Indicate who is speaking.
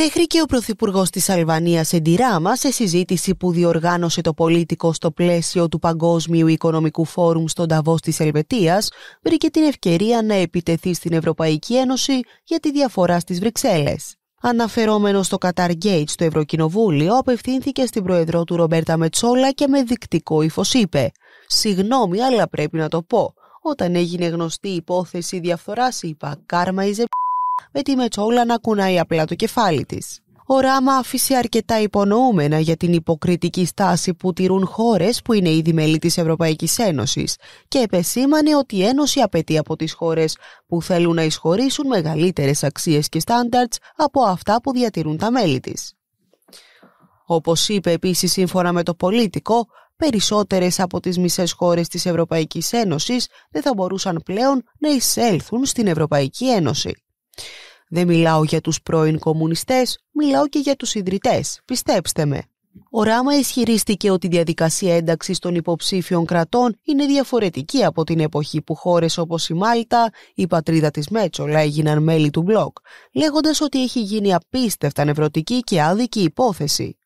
Speaker 1: Μέχρι και ο Πρωθυπουργός της Αλβανίας Εντιράμα, σε συζήτηση που διοργάνωσε το πολίτικο στο πλαίσιο του Παγκόσμιου Οικονομικού Φόρουμ στον Ταβό της Ελβετίας, βρήκε την ευκαιρία να επιτεθεί στην Ευρωπαϊκή Ένωση για τη διαφορά στις Βρυξέλλες. Αναφερόμενος στο Qatar Gate στο Ευρωκοινοβούλιο, απευθύνθηκε στην Προεδρό του Ρομπέρτα Μετσόλα και με δεικτικό ύφος είπε: Συγγνώμη, αλλά πρέπει να το πω. Όταν έγινε γνωστή υπόθεση διαφθοράς, είπα: Κάρμα is με τη μετσόλα να κουνάει απλά το κεφάλι της. Ο Ράμα άφησε αρκετά υπονοούμενα για την υποκριτική στάση που τηρούν χώρες που είναι ήδη μέλη της Ευρωπαϊκής Ένωσης και επεσήμανε ότι η Ένωση απαιτεί από τις χώρες που θέλουν να εισχωρήσουν μεγαλύτερες αξίες και στάνταρτ από αυτά που διατηρούν τα μέλη της. Όπως είπε επίσης σύμφωνα με το Πολίτικο, περισσότερες από τις μισές χώρες της Ευρωπαϊκής Ένωσης δεν θα μπορούσαν πλέον να εισέλθουν στην Ευρωπαϊκή Ένωση. Δεν μιλάω για τους πρώην κομμουνιστές, μιλάω και για τους ιδρυτές, πιστέψτε με. Ο Ράμα ισχυρίστηκε ότι η διαδικασία ένταξης των υποψήφιων κρατών είναι διαφορετική από την εποχή που χώρες όπως η Μάλτα, η πατρίδα της Μέτσολα, έγιναν μέλη του μπλοκ, λέγοντας ότι έχει γίνει απίστευτα νευρωτική και άδικη υπόθεση.